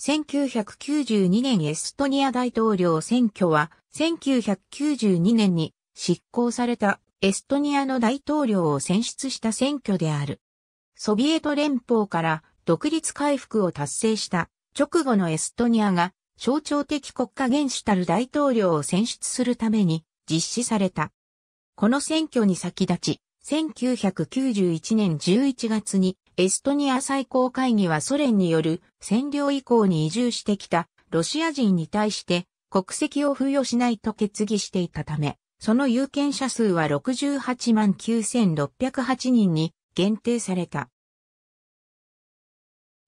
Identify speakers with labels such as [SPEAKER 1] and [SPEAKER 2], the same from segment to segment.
[SPEAKER 1] 1992年エストニア大統領選挙は、1992年に執行されたエストニアの大統領を選出した選挙である。ソビエト連邦から独立回復を達成した直後のエストニアが象徴的国家元首たる大統領を選出するために実施された。この選挙に先立ち、1991年11月にエストニア最高会議はソ連による占領以降に移住してきたロシア人に対して国籍を付与しないと決議していたため、その有権者数は68万9608人に限定された。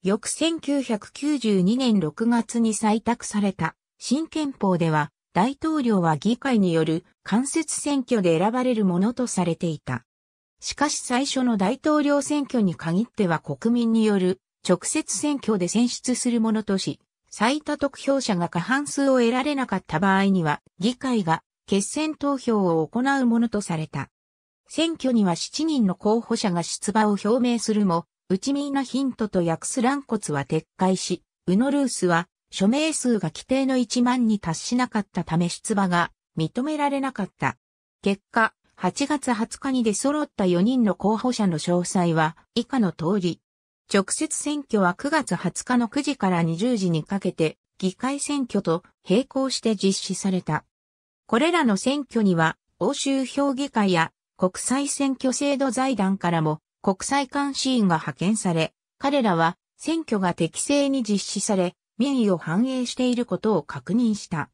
[SPEAKER 1] 翌1992年6月に採択された新憲法では大統領は議会による間接選挙で選ばれるものとされていた。しかし最初の大統領選挙に限っては国民による直接選挙で選出するものとし、最多得票者が過半数を得られなかった場合には、議会が決選投票を行うものとされた。選挙には7人の候補者が出馬を表明するも、内ちのーヒントと訳す乱骨は撤回し、ウノルースは署名数が規定の1万に達しなかったため出馬が認められなかった。結果、8月20日に出揃った4人の候補者の詳細は以下の通り。直接選挙は9月20日の9時から20時にかけて議会選挙と並行して実施された。これらの選挙には欧州評議会や国際選挙制度財団からも国際監視員が派遣され、彼らは選挙が適正に実施され、民意を反映していることを確認した。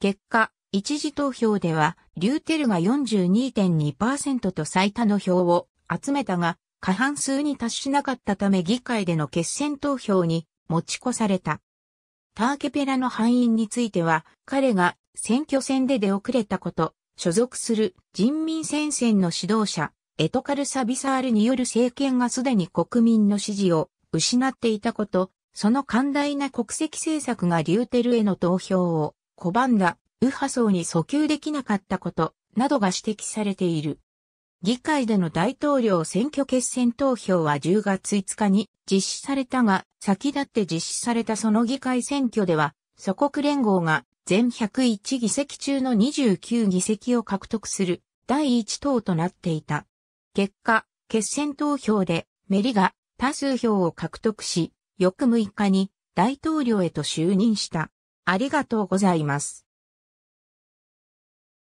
[SPEAKER 1] 結果、一時投票では、リューテルが42.2%と最多の票を集めたが、過半数に達しなかったため議会での決選投票に持ち越された。ターケペラの敗因については、彼が選挙戦で出遅れたこと、所属する人民戦線の指導者、エトカル・サビサールによる政権がすでに国民の支持を失っていたこと、その寛大な国籍政策がリューテルへの投票を拒んだ右派層に訴求できなかったこと、などが指摘されている。議会での大統領選挙決選投票は10月5日に実施されたが、先立って実施されたその議会選挙では、祖国連合が全101議席中の29議席を獲得する第1党となっていた。結果、決選投票でメリが多数票を獲得し、翌6日に大統領へと就任した。ありがとうございます。